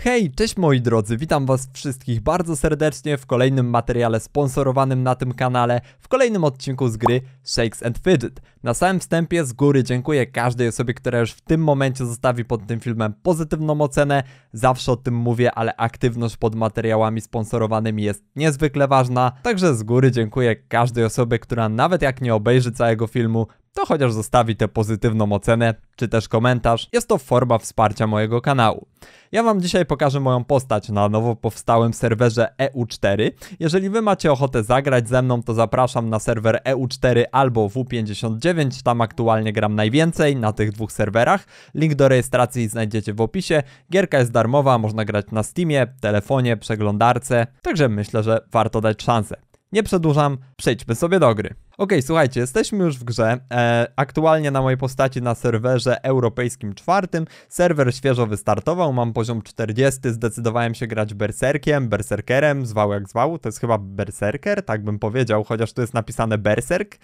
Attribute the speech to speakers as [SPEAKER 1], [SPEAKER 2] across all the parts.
[SPEAKER 1] Hej, cześć moi drodzy, witam was wszystkich bardzo serdecznie w kolejnym materiale sponsorowanym na tym kanale, w kolejnym odcinku z gry Shakes and Fidget. Na samym wstępie z góry dziękuję każdej osobie, która już w tym momencie zostawi pod tym filmem pozytywną ocenę. Zawsze o tym mówię, ale aktywność pod materiałami sponsorowanymi jest niezwykle ważna, także z góry dziękuję każdej osobie, która nawet jak nie obejrzy całego filmu, to chociaż zostawi tę pozytywną ocenę czy też komentarz. Jest to forma wsparcia mojego kanału. Ja wam dzisiaj pokażę moją postać na nowo powstałym serwerze EU4. Jeżeli wy macie ochotę zagrać ze mną, to zapraszam na serwer EU4 albo W59. Tam aktualnie gram najwięcej na tych dwóch serwerach. Link do rejestracji znajdziecie w opisie. Gierka jest darmowa, można grać na Steamie, telefonie, przeglądarce. Także myślę, że warto dać szansę. Nie przedłużam, przejdźmy sobie do gry. Ok, słuchajcie, jesteśmy już w grze. E, aktualnie na mojej postaci na serwerze europejskim czwartym. Serwer świeżo wystartował, mam poziom 40, zdecydowałem się grać berserkiem, berserkerem, zwał jak zwał. To jest chyba berserker, tak bym powiedział, chociaż tu jest napisane berserk.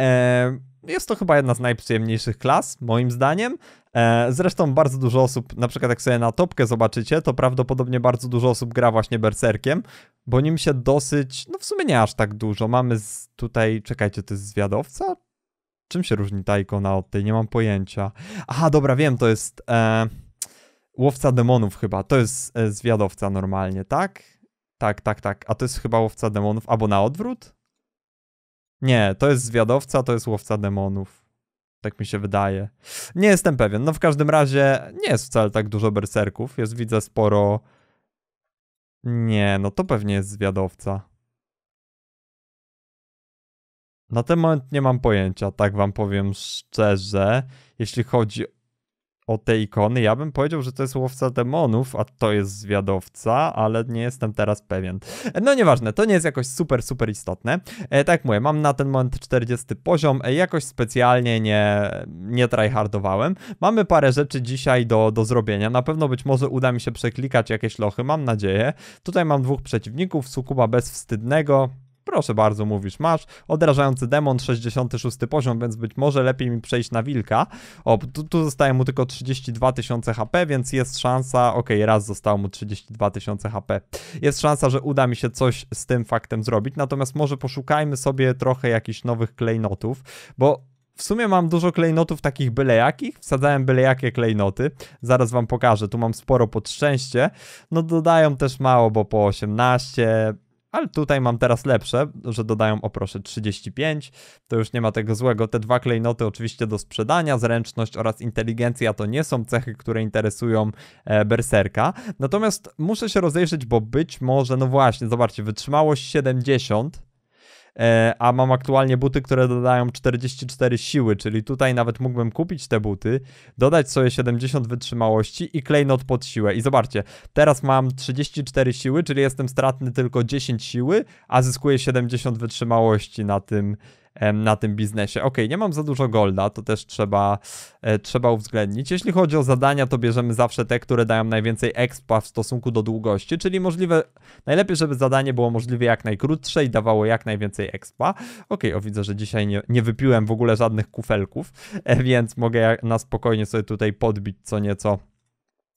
[SPEAKER 1] E, jest to chyba jedna z najprzyjemniejszych klas, moim zdaniem. E, zresztą bardzo dużo osób, na przykład jak sobie na topkę zobaczycie, to prawdopodobnie bardzo dużo osób gra właśnie berserkiem, bo nim się dosyć, no w sumie nie aż tak dużo. Mamy z, tutaj, czekajcie, to jest zwiadowca? Czym się różni ta ikona od tej? Nie mam pojęcia. Aha, dobra, wiem, to jest e, łowca demonów chyba. To jest e, zwiadowca normalnie, tak? Tak, tak, tak. A to jest chyba łowca demonów, albo na odwrót? Nie, to jest zwiadowca, to jest łowca demonów. Tak mi się wydaje. Nie jestem pewien. No w każdym razie nie jest wcale tak dużo berserków. Jest widzę sporo... Nie, no to pewnie jest zwiadowca. Na ten moment nie mam pojęcia, tak wam powiem szczerze. Jeśli chodzi o te ikony. Ja bym powiedział, że to jest łowca demonów, a to jest zwiadowca, ale nie jestem teraz pewien. No nieważne, to nie jest jakoś super, super istotne. E, tak mówię, mam na ten moment 40 poziom, e, jakoś specjalnie nie, nie tryhardowałem. Mamy parę rzeczy dzisiaj do, do zrobienia, na pewno być może uda mi się przeklikać jakieś lochy, mam nadzieję. Tutaj mam dwóch przeciwników, Sukuba bezwstydnego, Proszę bardzo, mówisz, masz. Odrażający demon, 66 poziom, więc być może lepiej mi przejść na wilka. O, tu, tu zostaje mu tylko 32 tysiące HP, więc jest szansa, ok, raz zostało mu 32 tysiące HP. Jest szansa, że uda mi się coś z tym faktem zrobić, natomiast może poszukajmy sobie trochę jakichś nowych klejnotów, bo w sumie mam dużo klejnotów takich bylejakich, wsadzałem bylejakie klejnoty, zaraz wam pokażę, tu mam sporo pod szczęście, no dodają też mało, bo po 18, ale tutaj mam teraz lepsze, że dodają o proszę 35, to już nie ma tego złego. Te dwa klejnoty oczywiście do sprzedania, zręczność oraz inteligencja to nie są cechy, które interesują e, berserka. Natomiast muszę się rozejrzeć, bo być może, no właśnie, zobaczcie, wytrzymałość 70, E, a mam aktualnie buty, które dodają 44 siły, czyli tutaj nawet mógłbym kupić te buty, dodać sobie 70 wytrzymałości i klejnot pod siłę. I zobaczcie, teraz mam 34 siły, czyli jestem stratny tylko 10 siły, a zyskuję 70 wytrzymałości na tym na tym biznesie. Ok, nie mam za dużo golda, to też trzeba, e, trzeba uwzględnić. Jeśli chodzi o zadania, to bierzemy zawsze te, które dają najwięcej expa w stosunku do długości, czyli możliwe, najlepiej, żeby zadanie było możliwe jak najkrótsze i dawało jak najwięcej expa. Ok, o widzę, że dzisiaj nie, nie wypiłem w ogóle żadnych kufelków, e, więc mogę na spokojnie sobie tutaj podbić co nieco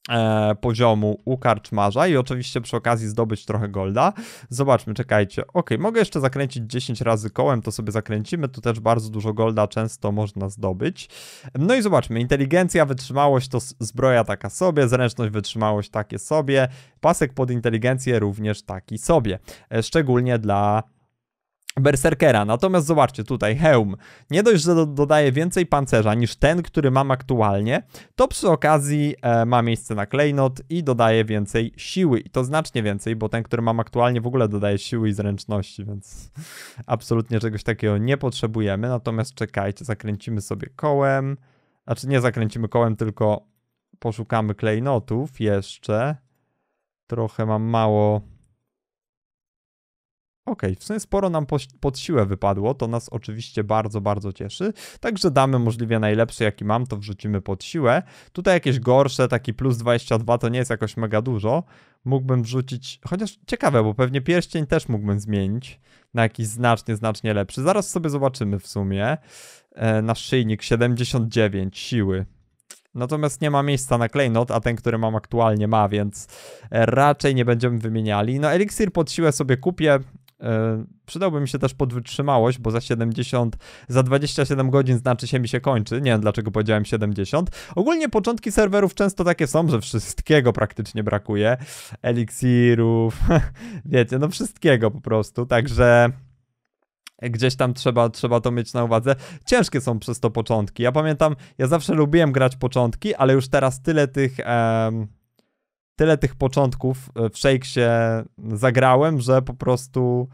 [SPEAKER 1] E, poziomu u karczmarza i oczywiście przy okazji zdobyć trochę golda. Zobaczmy, czekajcie. Ok, mogę jeszcze zakręcić 10 razy kołem, to sobie zakręcimy. Tu też bardzo dużo golda często można zdobyć. No i zobaczmy, inteligencja, wytrzymałość to zbroja taka sobie, zręczność, wytrzymałość takie sobie, pasek pod inteligencję również taki sobie. E, szczególnie dla Berserkera. Natomiast zobaczcie tutaj, hełm. Nie dość, że do, dodaje więcej pancerza niż ten, który mam aktualnie, to przy okazji e, ma miejsce na klejnot i dodaje więcej siły. I to znacznie więcej, bo ten, który mam aktualnie w ogóle dodaje siły i zręczności, więc absolutnie czegoś takiego nie potrzebujemy. Natomiast czekajcie, zakręcimy sobie kołem. Znaczy nie zakręcimy kołem, tylko poszukamy klejnotów jeszcze. Trochę mam mało Okej, okay, w sumie sporo nam pod siłę wypadło, to nas oczywiście bardzo, bardzo cieszy. Także damy możliwie najlepszy, jaki mam, to wrzucimy pod siłę. Tutaj jakieś gorsze, taki plus 22 to nie jest jakoś mega dużo. Mógłbym wrzucić, chociaż ciekawe, bo pewnie pierścień też mógłbym zmienić na jakiś znacznie, znacznie lepszy. Zaraz sobie zobaczymy w sumie. E, nasz szyjnik 79 siły. Natomiast nie ma miejsca na klejnot, a ten, który mam aktualnie ma, więc raczej nie będziemy wymieniali. No eliksir pod siłę sobie kupię, E, przydałby mi się też podwytrzymałość, bo za 70, za 27 godzin znaczy się mi się kończy. Nie wiem dlaczego powiedziałem 70. Ogólnie początki serwerów często takie są, że wszystkiego praktycznie brakuje. Eliksirów, wiecie, no wszystkiego po prostu. Także gdzieś tam trzeba, trzeba to mieć na uwadze. Ciężkie są przez to początki. Ja pamiętam, ja zawsze lubiłem grać początki, ale już teraz tyle tych. Em, tyle tych początków e, w Shakesie zagrałem, że po prostu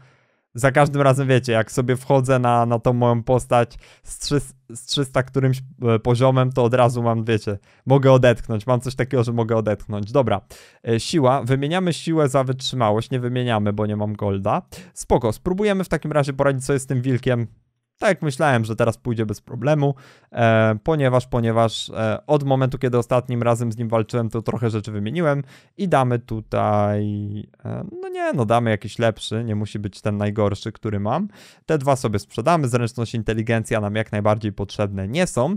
[SPEAKER 1] za każdym razem, wiecie, jak sobie wchodzę na, na tą moją postać z, 3, z 300 którymś e, poziomem, to od razu mam, wiecie, mogę odetchnąć, mam coś takiego, że mogę odetchnąć. Dobra, e, siła, wymieniamy siłę za wytrzymałość, nie wymieniamy, bo nie mam golda. Spoko, spróbujemy w takim razie poradzić sobie z tym wilkiem tak jak myślałem, że teraz pójdzie bez problemu, e, ponieważ, ponieważ e, od momentu, kiedy ostatnim razem z nim walczyłem, to trochę rzeczy wymieniłem i damy tutaj, e, no nie, no damy jakiś lepszy, nie musi być ten najgorszy, który mam. Te dwa sobie sprzedamy, zręczność, inteligencja nam jak najbardziej potrzebne nie są.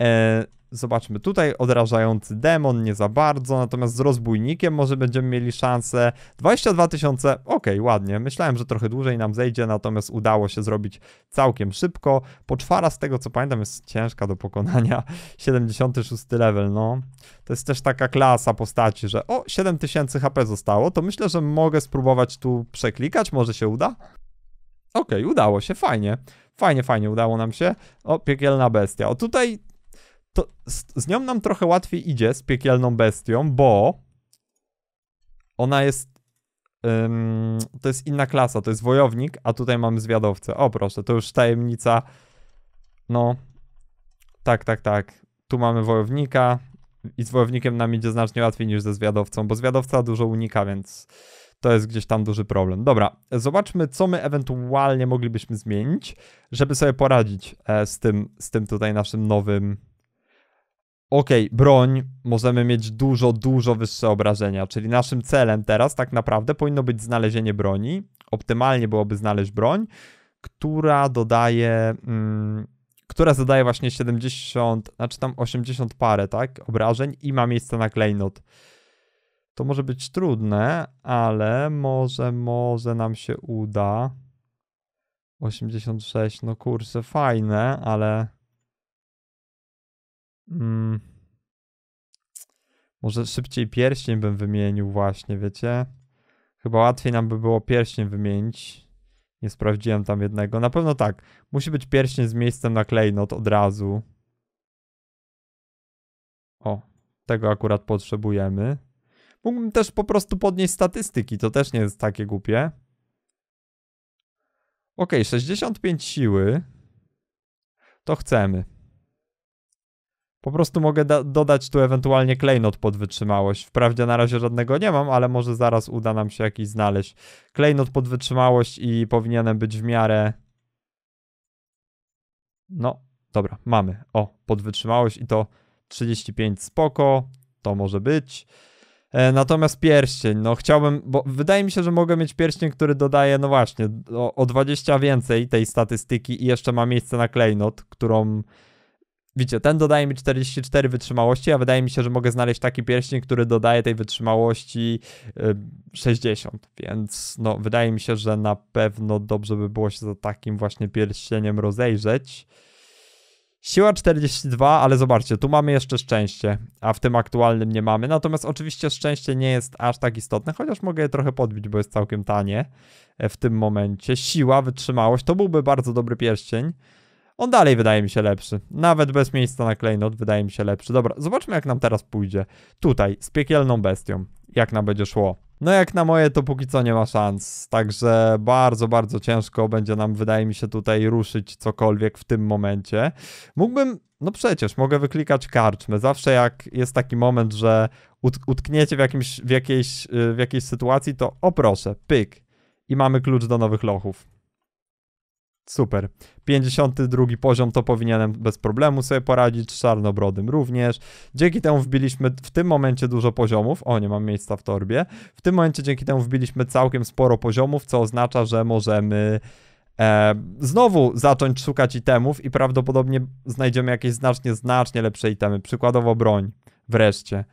[SPEAKER 1] E, zobaczmy, tutaj odrażający demon, nie za bardzo, natomiast z rozbójnikiem może będziemy mieli szansę. 22 tysiące, ok, ładnie. Myślałem, że trochę dłużej nam zejdzie, natomiast udało się zrobić całkiem szybko. Poczwara z tego, co pamiętam, jest ciężka do pokonania. 76 level, no. To jest też taka klasa postaci, że o, tysięcy HP zostało, to myślę, że mogę spróbować tu przeklikać, może się uda? Okej, okay, udało się, fajnie. Fajnie, fajnie, udało nam się. O, piekielna bestia. O, tutaj to z, z nią nam trochę łatwiej idzie, z piekielną bestią, bo ona jest to jest inna klasa, to jest wojownik, a tutaj mamy zwiadowcę. O proszę, to już tajemnica. No, tak, tak, tak. Tu mamy wojownika i z wojownikiem nam idzie znacznie łatwiej niż ze zwiadowcą, bo zwiadowca dużo unika, więc to jest gdzieś tam duży problem. Dobra, zobaczmy, co my ewentualnie moglibyśmy zmienić, żeby sobie poradzić e, z, tym, z tym tutaj naszym nowym okej, okay, broń możemy mieć dużo, dużo wyższe obrażenia, czyli naszym celem teraz tak naprawdę powinno być znalezienie broni. Optymalnie byłoby znaleźć broń, która dodaje, mm, która zadaje właśnie 70, znaczy tam 80 parę, tak, obrażeń i ma miejsce na klejnot. To może być trudne, ale może, może nam się uda. 86, no kurczę, fajne, ale... Mm, może szybciej pierścień bym wymienił właśnie, wiecie? Chyba łatwiej nam by było pierścień wymienić. Nie sprawdziłem tam jednego. Na pewno tak. Musi być pierścień z miejscem na klejnot od razu. O, tego akurat potrzebujemy. Mógłbym też po prostu podnieść statystyki, to też nie jest takie głupie. Ok, 65 siły. To chcemy. Po prostu mogę dodać tu ewentualnie klejnot pod wytrzymałość. Wprawdzie na razie żadnego nie mam, ale może zaraz uda nam się jakiś znaleźć. Klejnot pod wytrzymałość i powinienem być w miarę... No, dobra, mamy. O, pod wytrzymałość i to 35 spoko, to może być. E, natomiast pierścień, no chciałbym, bo wydaje mi się, że mogę mieć pierścień, który dodaje, no właśnie, o, o 20 więcej tej statystyki i jeszcze ma miejsce na klejnot, którą Widzicie, ten dodaje mi 44 wytrzymałości, a wydaje mi się, że mogę znaleźć taki pierścień, który dodaje tej wytrzymałości 60, y, więc no, wydaje mi się, że na pewno dobrze by było się za takim właśnie pierścieniem rozejrzeć. Siła 42, ale zobaczcie, tu mamy jeszcze szczęście, a w tym aktualnym nie mamy. Natomiast oczywiście szczęście nie jest aż tak istotne, chociaż mogę je trochę podbić, bo jest całkiem tanie e, w tym momencie. Siła, wytrzymałość, to byłby bardzo dobry pierścień. On dalej wydaje mi się lepszy. Nawet bez miejsca na klejnot wydaje mi się lepszy. Dobra, zobaczmy jak nam teraz pójdzie. Tutaj, z piekielną bestią. Jak nam będzie szło. No jak na moje to póki co nie ma szans, także bardzo, bardzo ciężko będzie nam, wydaje mi się, tutaj ruszyć cokolwiek w tym momencie. Mógłbym, no przecież, mogę wyklikać karczmy. Zawsze jak jest taki moment, że ut utkniecie w, jakimś, w, jakiejś, y, w jakiejś sytuacji, to o proszę, pyk i mamy klucz do nowych lochów. Super. 52 poziom to powinienem bez problemu sobie poradzić, z czarnobrodym również. Dzięki temu wbiliśmy w tym momencie dużo poziomów. O, nie mam miejsca w torbie. W tym momencie dzięki temu wbiliśmy całkiem sporo poziomów, co oznacza, że możemy e, znowu zacząć szukać itemów i prawdopodobnie znajdziemy jakieś znacznie, znacznie lepsze itemy. Przykładowo broń. Wreszcie.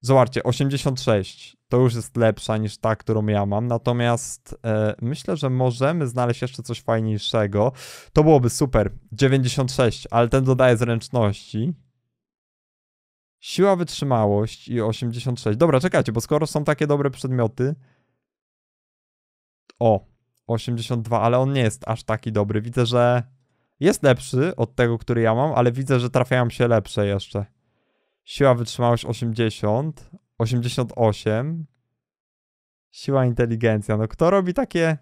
[SPEAKER 1] Zobaczcie, 86 to już jest lepsza niż ta, którą ja mam. Natomiast e, myślę, że możemy znaleźć jeszcze coś fajniejszego. To byłoby super. 96, ale ten dodaje zręczności. Siła, wytrzymałość i 86. Dobra, czekajcie, bo skoro są takie dobre przedmioty. O, 82, ale on nie jest aż taki dobry. Widzę, że jest lepszy od tego, który ja mam, ale widzę, że trafiają się lepsze jeszcze. Siła, wytrzymałość 80, 88. Siła inteligencja. No kto robi takie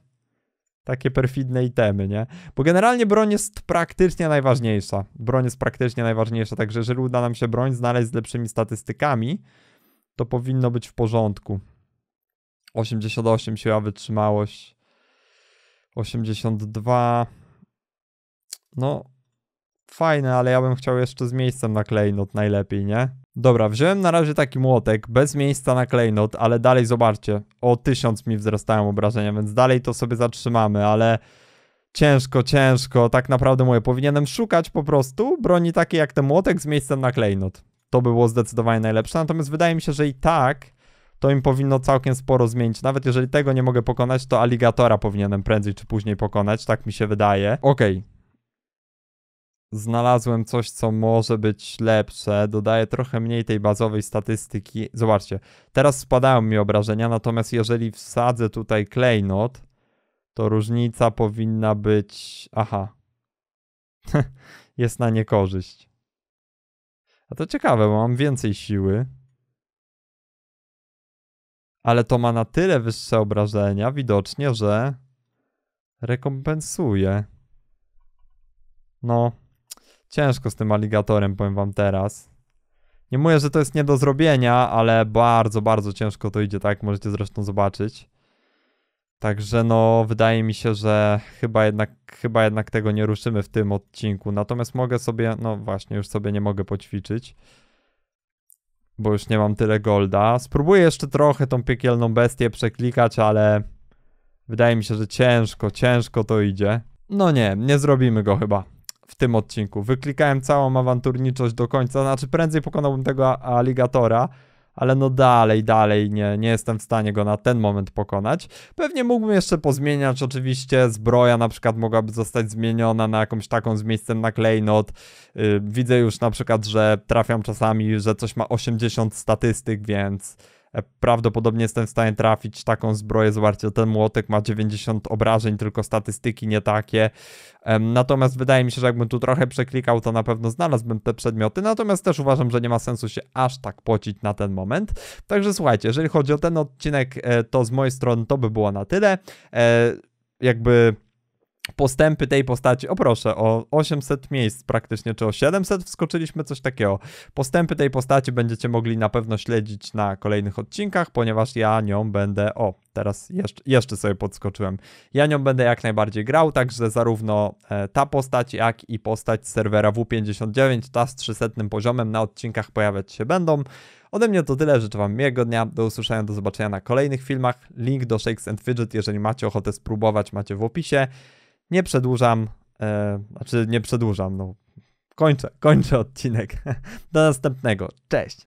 [SPEAKER 1] takie perfidne itemy, nie? Bo generalnie broń jest praktycznie najważniejsza. Broń jest praktycznie najważniejsza, także jeżeli uda nam się broń znaleźć z lepszymi statystykami, to powinno być w porządku. 88 siła wytrzymałość. 82. No, fajne, ale ja bym chciał jeszcze z miejscem na klejnot najlepiej, nie? Dobra, wziąłem na razie taki młotek, bez miejsca na klejnot, ale dalej zobaczcie, o tysiąc mi wzrastają obrażenia, więc dalej to sobie zatrzymamy, ale ciężko, ciężko, tak naprawdę moje powinienem szukać po prostu broni takiej jak ten młotek z miejscem na klejnot. To by było zdecydowanie najlepsze, natomiast wydaje mi się, że i tak to im powinno całkiem sporo zmienić. Nawet jeżeli tego nie mogę pokonać, to aligatora powinienem prędzej czy później pokonać, tak mi się wydaje. Okej, okay znalazłem coś, co może być lepsze, dodaję trochę mniej tej bazowej statystyki. Zobaczcie, teraz spadają mi obrażenia, natomiast jeżeli wsadzę tutaj klejnot, to różnica powinna być... Aha. Jest na niekorzyść. A to ciekawe, bo mam więcej siły. Ale to ma na tyle wyższe obrażenia, widocznie, że rekompensuje. No, Ciężko z tym aligatorem, powiem wam teraz. Nie mówię, że to jest nie do zrobienia, ale bardzo, bardzo ciężko to idzie, tak? Możecie zresztą zobaczyć. Także no, wydaje mi się, że chyba jednak, chyba jednak tego nie ruszymy w tym odcinku. Natomiast mogę sobie, no właśnie, już sobie nie mogę poćwiczyć, bo już nie mam tyle golda. Spróbuję jeszcze trochę tą piekielną bestię przeklikać, ale wydaje mi się, że ciężko, ciężko to idzie. No nie, nie zrobimy go chyba w tym odcinku. Wyklikałem całą awanturniczość do końca, znaczy prędzej pokonałbym tego aligatora, ale no dalej, dalej nie, nie jestem w stanie go na ten moment pokonać. Pewnie mógłbym jeszcze pozmieniać oczywiście, zbroja na przykład mogłaby zostać zmieniona na jakąś taką z miejscem na klejnot. Yy, widzę już na przykład, że trafiam czasami, że coś ma 80 statystyk, więc prawdopodobnie jestem w stanie trafić taką zbroję. Zobaczcie, ten młotek ma 90 obrażeń, tylko statystyki nie takie. Natomiast wydaje mi się, że jakbym tu trochę przeklikał, to na pewno znalazłbym te przedmioty. Natomiast też uważam, że nie ma sensu się aż tak pocić na ten moment. Także słuchajcie, jeżeli chodzi o ten odcinek, e, to z mojej strony to by było na tyle. E, jakby postępy tej postaci, o proszę, o 800 miejsc praktycznie, czy o 700 wskoczyliśmy, coś takiego. Postępy tej postaci będziecie mogli na pewno śledzić na kolejnych odcinkach, ponieważ ja nią będę, o teraz jeszcze, jeszcze sobie podskoczyłem, ja nią będę jak najbardziej grał, także zarówno e, ta postać, jak i postać serwera W59, ta z 300 poziomem na odcinkach pojawiać się będą. Ode mnie to tyle, życzę Wam miłego dnia, do usłyszenia, do zobaczenia na kolejnych filmach. Link do Shakes and Fidget, jeżeli macie ochotę spróbować, macie w opisie nie przedłużam, e, znaczy nie przedłużam, no kończę, kończę odcinek. Do następnego. Cześć!